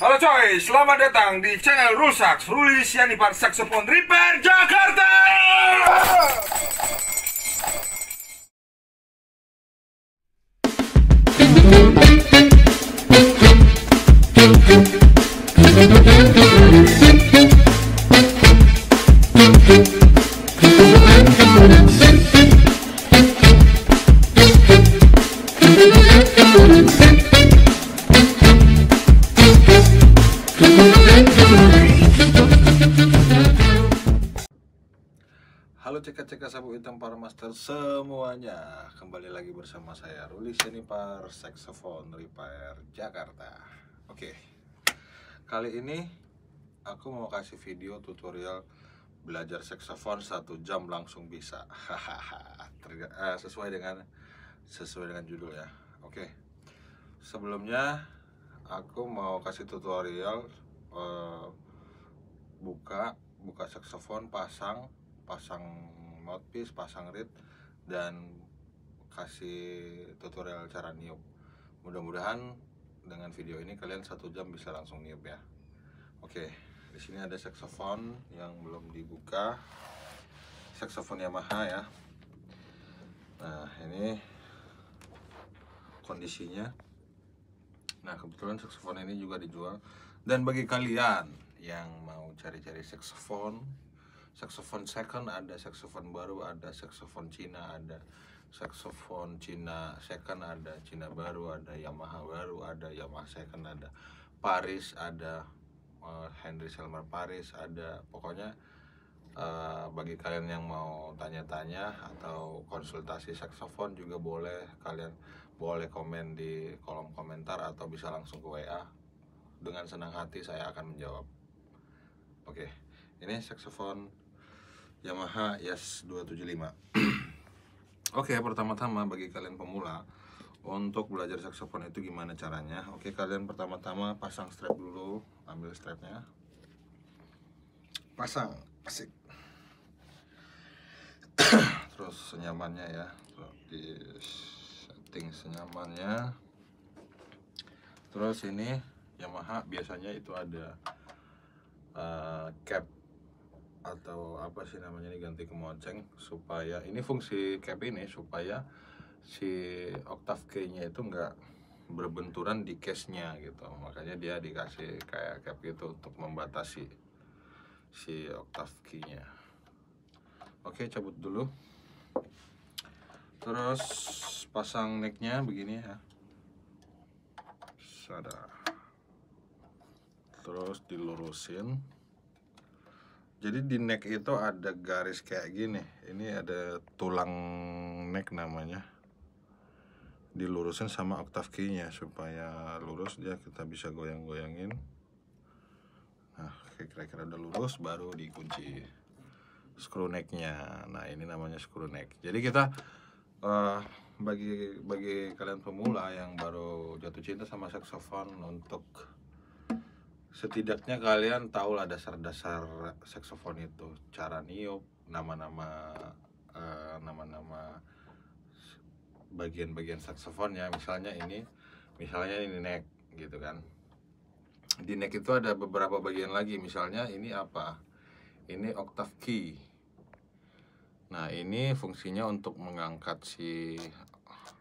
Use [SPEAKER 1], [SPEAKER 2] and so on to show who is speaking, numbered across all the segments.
[SPEAKER 1] Halo coy, selamat datang di channel Rusak Ruli Sianipar Saxophone Repair Jakarta sapu hitam para master semuanya Kembali lagi bersama saya Ruli Senipar Saxophone Repair Jakarta Oke Kali ini aku mau kasih video tutorial belajar saxophone satu jam langsung bisa Hahaha eh, Sesuai dengan sesuai dengan judul ya Oke Sebelumnya aku mau kasih tutorial uh, Buka buka saksofon pasang pasang mouthpiece, pasang reed dan kasih tutorial cara niup. Mudah-mudahan dengan video ini kalian satu jam bisa langsung niup ya. Oke, di sini ada saxophone yang belum dibuka. Saxophone Yamaha ya. Nah, ini kondisinya. Nah, kebetulan saxophone ini juga dijual. Dan bagi kalian yang mau cari-cari saxophone saxophone second ada saxophone baru ada saxophone Cina ada saxophone Cina second ada Cina baru ada Yamaha baru ada Yamaha second ada Paris ada uh, Henry Selmer Paris ada pokoknya uh, bagi kalian yang mau tanya-tanya atau konsultasi saxophone juga boleh kalian boleh komen di kolom komentar atau bisa langsung ke WA dengan senang hati saya akan menjawab oke okay ini saksofon Yamaha Yas 275 Oke, okay, pertama-tama bagi kalian pemula untuk belajar saksofon itu gimana caranya? Oke, okay, kalian pertama-tama pasang strap dulu, ambil strapnya, pasang, asik. Terus senyamannya ya, Terus di setting senyamannya. Terus ini Yamaha biasanya itu ada uh, cap atau apa sih namanya ini ganti ke mojeng supaya ini fungsi cap ini supaya si oktav key nya itu enggak berbenturan di case nya gitu makanya dia dikasih kayak cap gitu untuk membatasi si oktav key nya oke cabut dulu terus pasang nya begini ya Sada. terus dilurusin jadi di neck itu ada garis kayak gini. Ini ada tulang neck namanya. Dilurusin sama oktav key-nya supaya lurus dia kita bisa goyang-goyangin. Nah, kira-kira udah lurus baru dikunci screw neck-nya. Nah, ini namanya screw neck. Jadi kita uh, bagi bagi kalian pemula yang baru jatuh cinta sama saxophone untuk setidaknya kalian tahu lah dasar-dasar saksofon itu cara niup nama-nama nama eh, nama-nama bagian-bagian ya misalnya ini misalnya ini neck gitu kan di neck itu ada beberapa bagian lagi misalnya ini apa ini octave key nah ini fungsinya untuk mengangkat si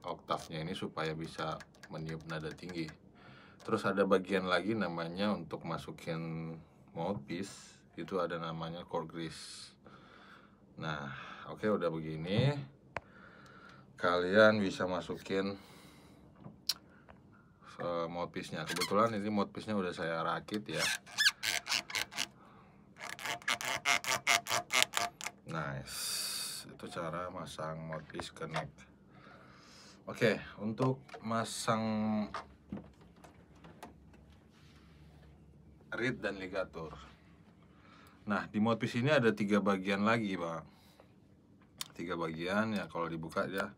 [SPEAKER 1] oktavnya ini supaya bisa meniup nada tinggi terus ada bagian lagi namanya untuk masukin mouthpiece itu ada namanya core grease nah oke okay, udah begini kalian bisa masukin uh, eh, mouthpiece nya kebetulan ini mouthpiece nya udah saya rakit ya nice itu cara masang mouthpiece ke neck oke okay, untuk masang reed dan ligatur nah di motif ini ada tiga bagian lagi bang tiga bagian ya kalau dibuka ya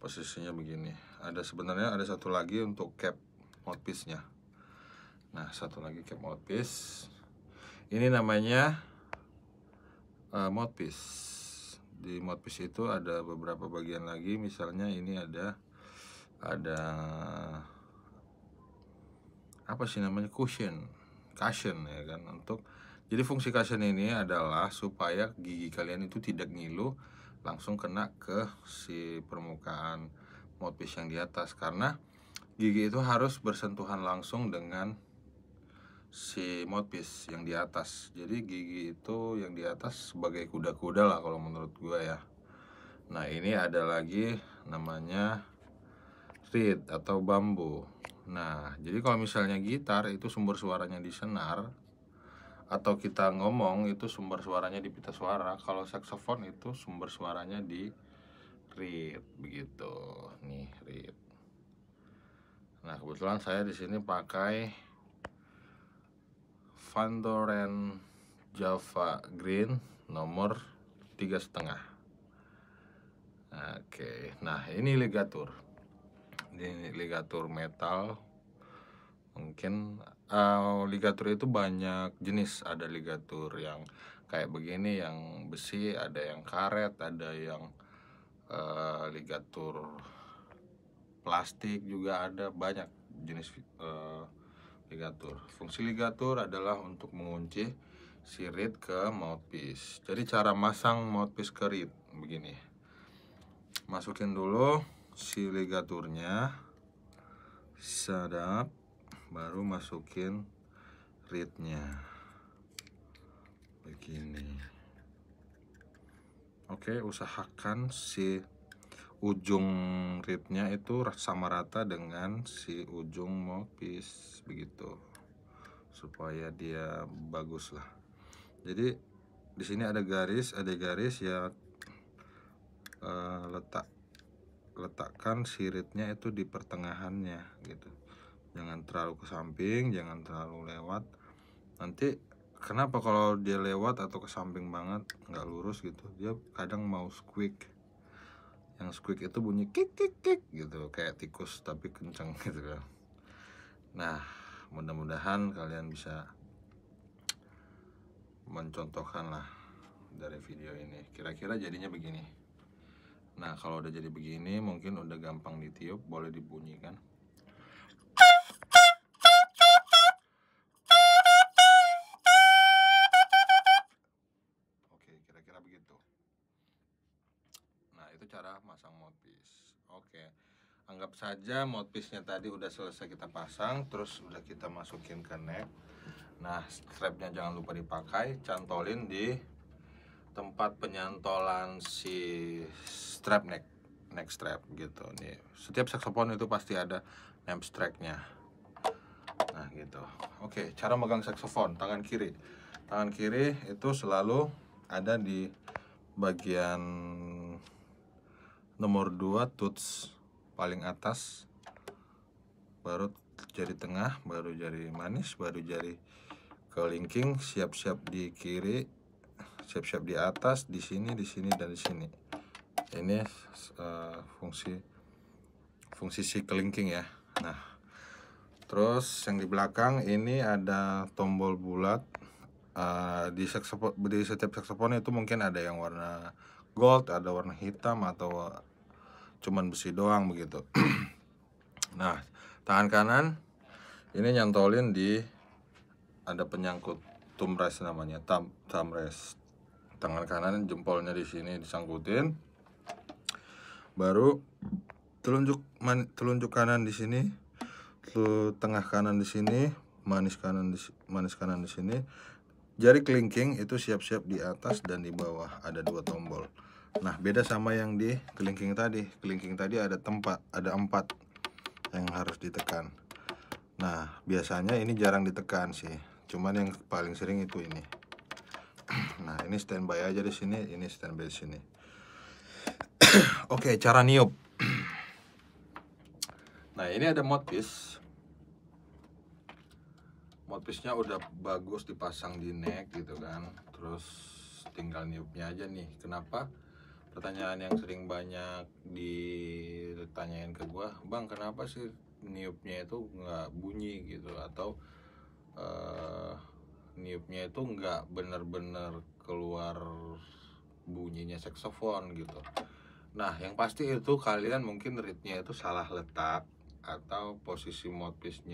[SPEAKER 1] posisinya begini ada sebenarnya ada satu lagi untuk cap motifnya. nya nah satu lagi cap motif. ini namanya uh, eh, mouthpiece di motif itu ada beberapa bagian lagi misalnya ini ada ada apa sih namanya cushion cushion ya kan untuk jadi fungsi cushion ini adalah supaya gigi kalian itu tidak ngilu langsung kena ke si permukaan mouthpiece yang di atas karena gigi itu harus bersentuhan langsung dengan si mouthpiece yang di atas jadi gigi itu yang di atas sebagai kuda-kuda lah kalau menurut gue ya nah ini ada lagi namanya reed atau bambu. Nah, jadi kalau misalnya gitar itu sumber suaranya di senar atau kita ngomong itu sumber suaranya di pita suara, kalau saksofon itu sumber suaranya di reed begitu. Nih, reed. Nah, kebetulan saya di sini pakai Vandoren Java Green nomor tiga setengah. Oke, nah ini ligatur di ligatur metal mungkin uh, ligatur itu banyak jenis ada ligatur yang kayak begini yang besi ada yang karet ada yang uh, ligatur plastik juga ada banyak jenis uh, ligatur fungsi ligatur adalah untuk mengunci sirit ke mouthpiece jadi cara masang mouthpiece ke reed begini masukin dulu si ligaturnya sadap baru masukin readnya begini oke usahakan si ujung ritnya itu sama rata dengan si ujung mopis begitu supaya dia bagus lah jadi di sini ada garis ada garis ya uh, letak letakkan siritnya itu di pertengahannya gitu jangan terlalu ke samping jangan terlalu lewat nanti kenapa kalau dia lewat atau ke samping banget nggak lurus gitu dia kadang mau squeak yang squeak itu bunyi kik kik kik gitu kayak tikus tapi kenceng gitu kan nah mudah-mudahan kalian bisa mencontohkan lah dari video ini kira-kira jadinya begini Nah, kalau udah jadi begini mungkin udah gampang ditiup, boleh dibunyikan. Oke, kira-kira begitu. Nah, itu cara masang mouthpiece. Oke. Anggap saja mouthpiece-nya tadi udah selesai kita pasang, terus udah kita masukin ke neck. Nah, strapnya jangan lupa dipakai, cantolin di tempat penyantolan si strap neck neck strap gitu nih setiap saxophone itu pasti ada neck strapnya nah gitu oke cara megang saxophone, tangan kiri tangan kiri itu selalu ada di bagian nomor 2 tuts paling atas baru jari tengah baru jari manis baru jari ke siap-siap di kiri siap-siap di atas di sini di sini dan di sini ini uh, fungsi fungsi si kelingking ya nah terus yang di belakang ini ada tombol bulat uh, di di setiap saksepon itu mungkin ada yang warna gold ada warna hitam atau eh, cuman besi doang begitu nah tangan kanan ini nyantolin di ada penyangkut tumres namanya tam, tamres tangan kanan jempolnya di sini disangkutin baru telunjuk man, telunjuk kanan di sini tengah kanan di sini manis kanan di, manis kanan di sini jari kelingking itu siap-siap di atas dan di bawah ada dua tombol nah beda sama yang di kelingking tadi kelingking tadi ada tempat ada empat yang harus ditekan nah biasanya ini jarang ditekan sih cuman yang paling sering itu ini nah ini standby aja di sini ini standby di sini oke okay, cara niup nah ini ada piece motifnya udah bagus dipasang di neck gitu kan terus tinggal niupnya aja nih kenapa pertanyaan yang sering banyak ditanyain ke gua bang kenapa sih niupnya itu nggak bunyi gitu atau eh, niupnya itu nggak bener-bener keluar bunyinya saksofon gitu nah yang pasti itu kalian mungkin ritnya itu salah letak atau posisi mouthpiece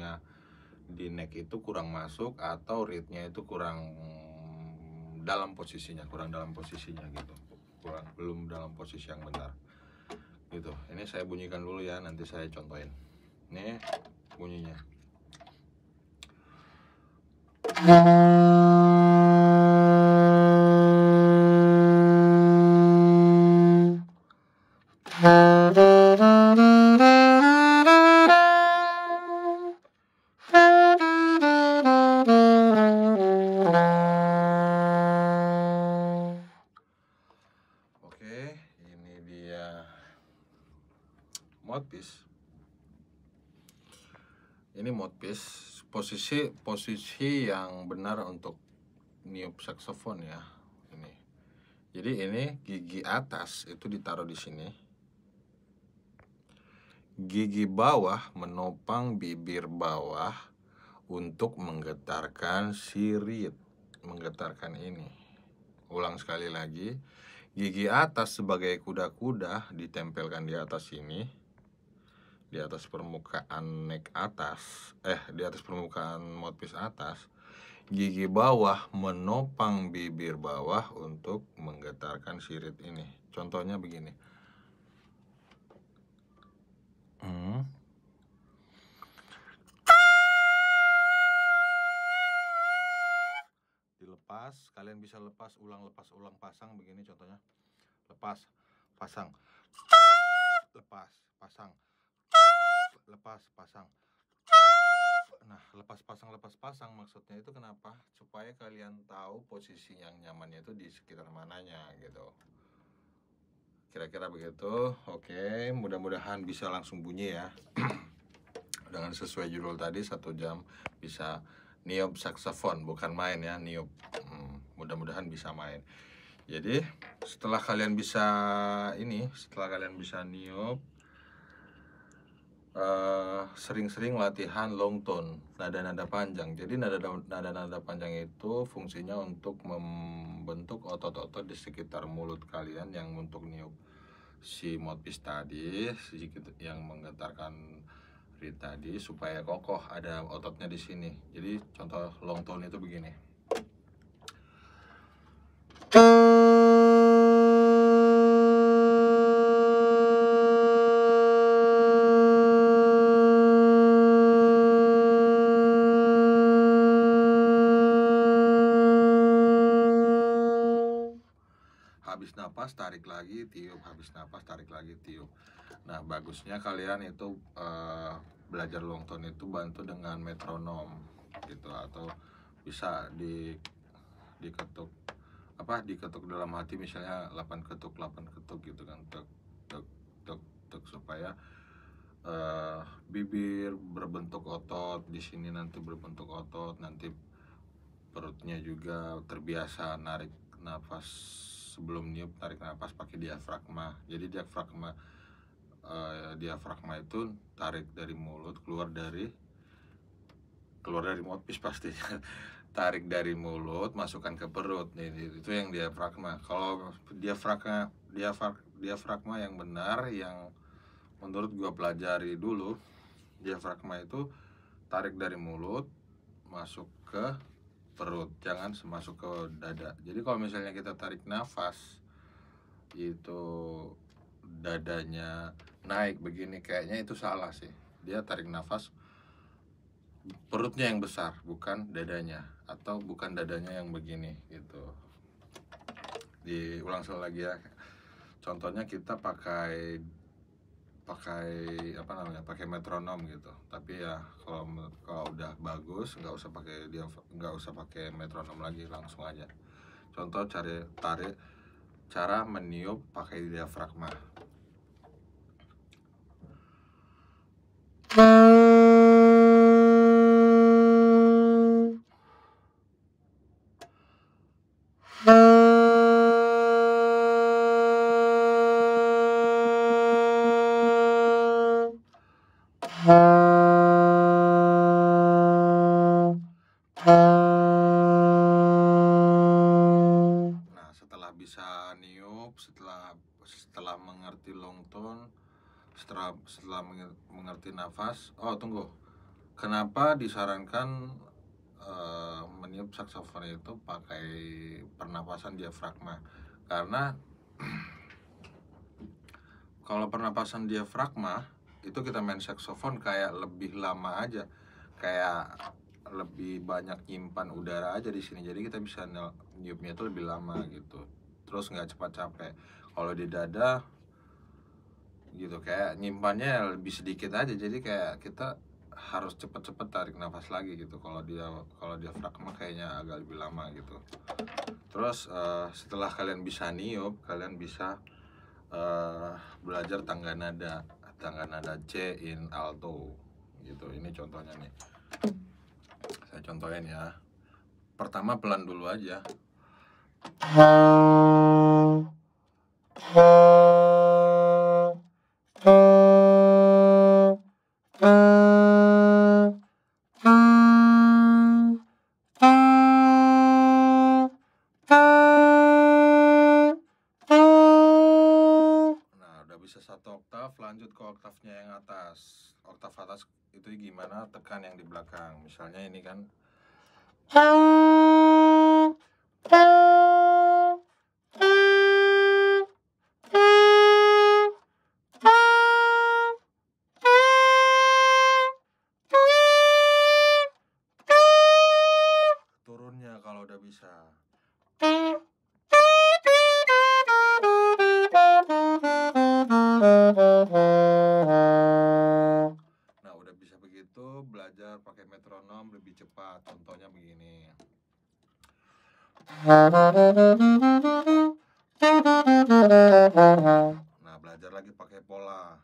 [SPEAKER 1] di neck itu kurang masuk atau ritnya itu kurang dalam posisinya kurang dalam posisinya gitu kurang belum dalam posisi yang benar gitu ini saya bunyikan dulu ya nanti saya contohin ini bunyinya Oke, ini dia mod mod Ini mouthpiece posisi posisi yang benar untuk niup saksofon ya ini jadi ini gigi atas itu ditaruh di sini gigi bawah menopang bibir bawah untuk menggetarkan sirit menggetarkan ini ulang sekali lagi gigi atas sebagai kuda-kuda ditempelkan di atas ini di atas permukaan neck atas, eh di atas permukaan mouthpiece atas, gigi bawah menopang bibir bawah untuk menggetarkan sirit ini. Contohnya begini. Hmm. Dilepas, kalian bisa lepas ulang lepas ulang pasang begini contohnya. Lepas, pasang. Lepas, pasang lepas pasang nah lepas pasang lepas pasang maksudnya itu kenapa supaya kalian tahu posisi yang nyamannya itu di sekitar mananya gitu kira-kira begitu oke mudah-mudahan bisa langsung bunyi ya dengan sesuai judul tadi satu jam bisa niup saksofon bukan main ya niup hmm, mudah-mudahan bisa main jadi setelah kalian bisa ini setelah kalian bisa niup Eh, sering-sering uh, latihan long tone nada-nada panjang jadi nada-nada panjang itu fungsinya untuk membentuk otot-otot di sekitar mulut kalian yang untuk niup si mouthpiece tadi gitu, yang menggetarkan reed tadi supaya kokoh ada ototnya di sini jadi contoh long tone itu begini
[SPEAKER 2] habis napas tarik lagi tiup habis napas tarik lagi tiup nah bagusnya
[SPEAKER 1] kalian itu uh, belajar long tone itu bantu dengan metronom gitu atau bisa di diketuk apa diketuk dalam hati misalnya 8 ketuk 8 ketuk gitu kan tuk tuk tuk, tuk supaya uh, bibir berbentuk otot di sini nanti berbentuk otot nanti perutnya juga terbiasa narik nafas sebelum niup tarik nafas pakai diafragma jadi diafragma uh, diafragma itu tarik dari mulut keluar dari keluar dari mouthpiece pastinya tarik dari mulut masukkan ke perut nah, nih itu yang diafragma kalau diafragma diafrag, diafragma yang benar yang menurut gua pelajari dulu diafragma itu tarik dari mulut masuk ke perut jangan masuk ke dada jadi kalau misalnya kita tarik nafas itu dadanya naik begini kayaknya itu salah sih dia tarik nafas perutnya yang besar bukan dadanya atau bukan dadanya yang begini gitu diulang sekali lagi ya contohnya kita pakai pakai apa namanya pakai metronom gitu tapi ya kalau kalau udah bagus nggak usah pakai dia nggak usah pakai metronom lagi langsung aja contoh cari tarik cara meniup pakai diafragma mengerti nafas. Oh tunggu, kenapa disarankan uh, meniup saksofon itu pakai pernapasan diafragma? Karena kalau pernapasan diafragma itu kita main saksofon kayak lebih lama aja, kayak lebih banyak nyimpan udara aja di sini. Jadi kita bisa niupnya itu lebih lama gitu. Terus nggak cepat capek. Kalau di dada gitu kayak nyimpannya lebih sedikit aja jadi kayak kita harus cepet-cepet tarik nafas lagi gitu kalau dia kalau dia fragma kayaknya agak lebih lama gitu terus uh, setelah kalian bisa niup kalian bisa uh, belajar tangga nada tangga nada C in alto gitu ini contohnya nih saya contohin ya pertama pelan dulu aja Nah, lanjut ke oktavnya yang atas oktav atas itu gimana tekan yang di belakang misalnya ini kan Nah, belajar lagi pakai pola.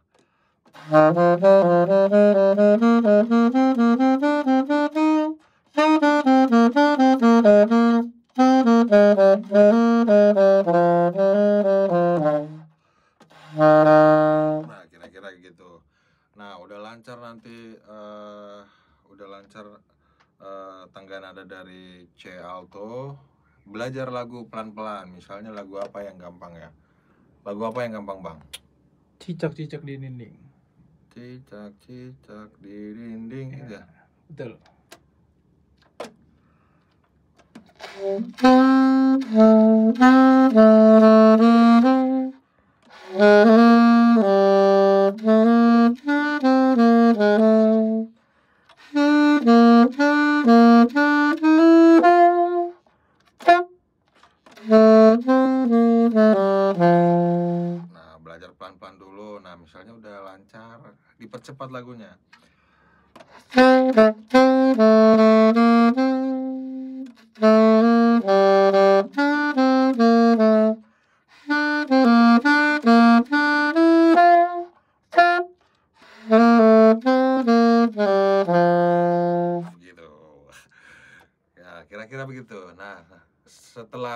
[SPEAKER 1] lagu pelan-pelan. Misalnya lagu apa yang gampang ya? Lagu apa yang gampang, Bang? Cicak-cicak di dinding. Cicak-cicak di dinding ya. ya. Betul. Oh.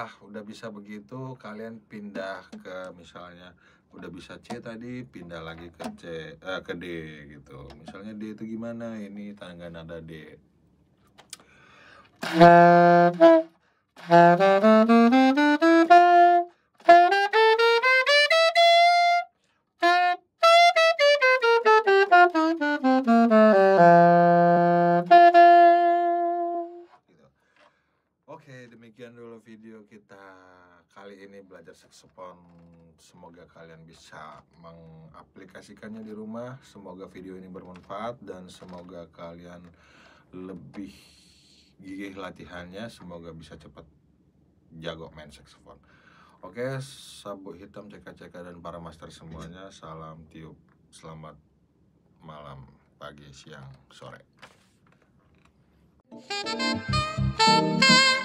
[SPEAKER 1] Ah, udah bisa begitu kalian pindah ke misalnya udah bisa C tadi pindah lagi ke C eh, ke D gitu misalnya D itu gimana ini tangga nada D kali ini belajar saksofon semoga kalian bisa mengaplikasikannya di rumah semoga video ini bermanfaat dan semoga kalian lebih gigih latihannya semoga bisa cepat jago main saksofon oke sabuk hitam ceka-ceka dan para master semuanya salam tiup selamat malam pagi siang sore Thank you.